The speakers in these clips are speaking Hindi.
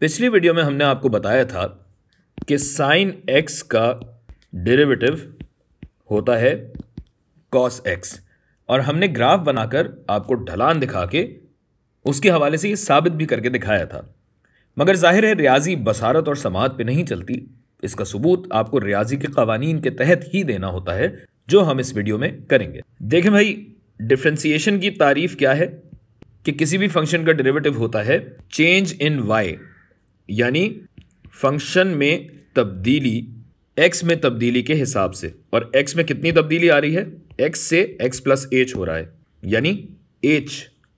पिछली वीडियो में हमने आपको बताया था कि साइन एक्स का डेरिवेटिव होता है कॉस एक्स और हमने ग्राफ बनाकर आपको ढलान दिखा के उसके हवाले से ये साबित भी करके दिखाया था मगर जाहिर है रियाजी बसारत और समात पे नहीं चलती इसका सबूत आपको रियाजी के कवानीन के तहत ही देना होता है जो हम इस वीडियो में करेंगे देखें भाई डिफ्रेंसीशन की तारीफ क्या है कि किसी भी फंक्शन का डेरिवेटिव होता है चेंज इन वाई यानी फंक्शन में तब्दीली एक्स में तब्दीली के हिसाब से और एक्स में कितनी तब्दीली आ रही है एक्स से एक्स प्लस एच हो रहा है यानी एच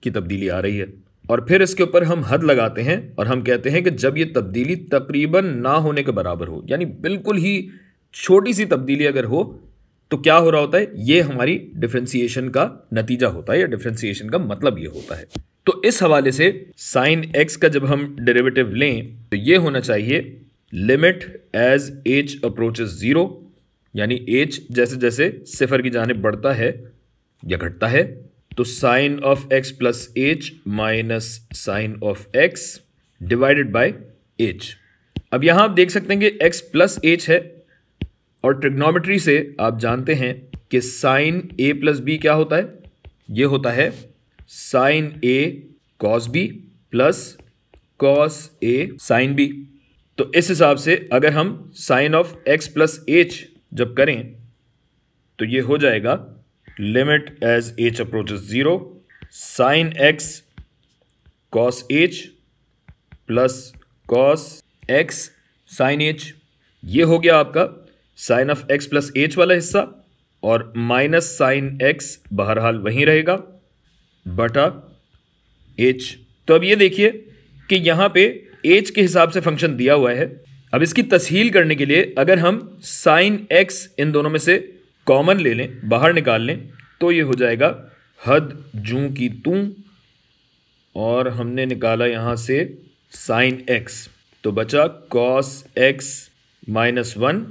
की तब्दीली आ रही है और फिर इसके ऊपर हम हद लगाते हैं और हम कहते हैं कि जब ये तब्दीली तकरीबन ना होने के बराबर हो यानी बिल्कुल ही छोटी सी तब्दीली अगर हो तो क्या हो रहा होता है ये हमारी डिफ्रेंसीशन का नतीजा होता है या डिफ्रेंसीशन का मतलब ये होता है तो इस हवाले से साइन एक्स का जब हम डेरिवेटिव लें तो ये होना चाहिए limit as h approach zero यानी एच जैसे जैसे सिफर की जानब बढ़ता है या घटता है तो sine of x plus h minus sine of x divided by h अब यहां आप देख सकते हैं कि एक्स प्लस एच है और ट्रिग्नोमेट्री से आप जानते हैं कि साइन ए प्लस बी क्या होता है ये होता है sine a cos b plus cos a sine b तो इस हिसाब से अगर हम sine of x plus h जब करें तो ये हो जाएगा limit as h approach zero sine x cos h plus cos x sine h ये हो गया आपका sine of x plus h वाला हिस्सा और माइनस साइन एक्स बहरहाल वहीं रहेगा बटा एच तो अब ये देखिए कि यहाँ पे एच के हिसाब से फंक्शन दिया हुआ है अब इसकी तस्हील करने के लिए अगर हम साइन एक्स इन दोनों में से कॉमन ले लें बाहर निकाल लें तो ये हो जाएगा हद जू की तू और हमने निकाला यहाँ से साइन एक्स तो बचा कॉस एक्स माइनस वन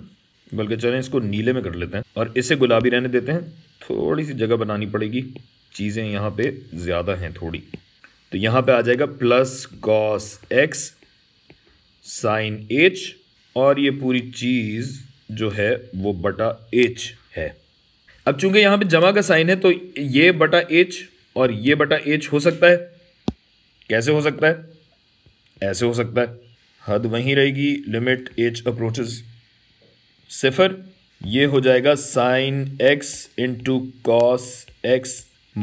बल्कि चलें इसको नीले में कर लेते हैं और इसे गुलाबी रहने देते हैं थोड़ी सी जगह बनानी पड़ेगी चीज़ें यहाँ पे ज़्यादा हैं थोड़ी तो यहाँ पे आ जाएगा plus cos x sine h और ये पूरी चीज़ जो है वो बटा एच है अब चूंकि यहाँ पे जमा का साइन है तो ये बटा एच और ये बटा एच हो सकता है कैसे हो सकता है ऐसे हो सकता है हद वहीं रहेगी लिमिट एच अप्रोचेस सिफर ये हो जाएगा sine x into cos x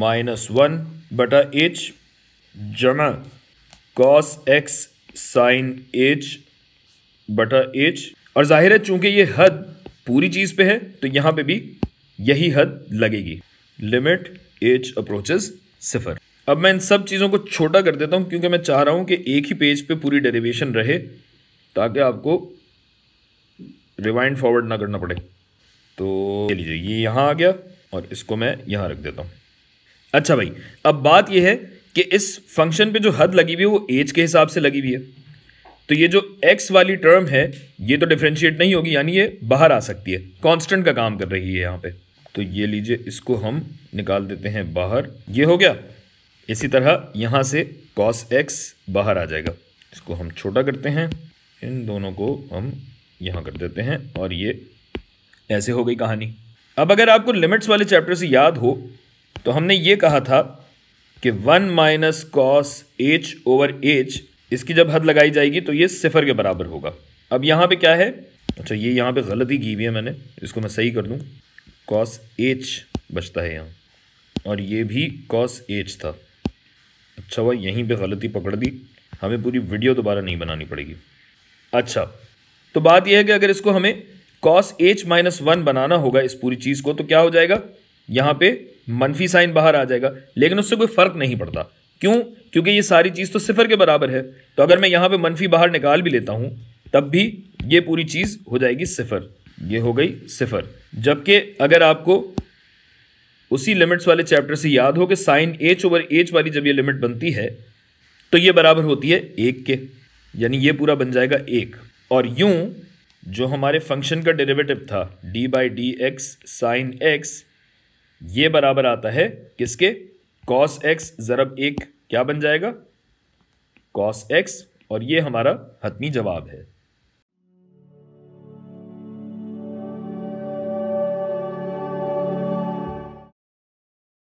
minus one बटा एच जमा कॉस एक्स साइन एच बटा एच और जाहिर है चूंकि ये हद पूरी चीज़ पे है तो यहाँ पे भी यही हद लगेगी लिमिट एच अप्रोचेस सिफर अब मैं इन सब चीज़ों को छोटा कर देता हूँ क्योंकि मैं चाह रहा हूं कि एक ही पेज पे पूरी डेरिवेशन रहे ताकि आपको रिवाइंड फॉरवर्ड ना करना पड़े तो लीजिए ये यहाँ आ गया और इसको मैं यहाँ रख देता हूँ अच्छा भाई अब बात यह है कि इस फंक्शन पे जो हद लगी हुई है वो एज के हिसाब से लगी हुई है तो ये जो एक्स वाली टर्म है ये तो डिफ्रेंशिएट नहीं होगी यानी ये बाहर आ सकती है कांस्टेंट का काम कर रही है यहाँ पे तो ये लीजिए इसको हम निकाल देते हैं बाहर ये हो गया इसी तरह यहाँ से कॉस एक्स बाहर आ जाएगा इसको हम छोटा करते हैं इन दोनों को हम यहाँ कर देते हैं और ये ऐसे हो गई कहानी अब अगर आपको लिमिट्स वाले चैप्टर से याद हो तो हमने ये कहा था कि one minus cos h over h इसकी जब हद लगाई जाएगी तो ये सिफर के बराबर होगा अब यहाँ पे क्या है अच्छा ये यहाँ पे गलती की हुई है मैंने इसको मैं सही कर दूँ कॉस एच बचता है यहाँ और ये भी कॉस एच था अच्छा वह यहीं पे गलती पकड़ दी हमें पूरी वीडियो दोबारा नहीं बनानी पड़ेगी अच्छा तो बात यह है कि अगर इसको हमें कॉस एच माइनस वन बनाना होगा इस पूरी चीज़ को तो क्या हो जाएगा यहाँ पे मनफी साइन बाहर आ जाएगा लेकिन उससे कोई फ़र्क नहीं पड़ता क्यों क्योंकि ये सारी चीज़ तो सिफर के बराबर है तो अगर मैं यहाँ पे मनफी बाहर निकाल भी लेता हूँ तब भी ये पूरी चीज़ हो जाएगी सिफर ये हो गई सिफर जबकि अगर आपको उसी लिमिट्स वाले चैप्टर से याद हो कि साइन एच ओवर एच वाली जब ये लिमिट बनती है तो ये बराबर होती है एक के यानी ये पूरा बन जाएगा एक और यूं जो हमारे फंक्शन का डेरिवेटिव था d by d x sine x ये बराबर आता है किसके कॉस एक्स ज़रब एक क्या बन जाएगा कॉस एक्स और ये हमारा हतमी जवाब है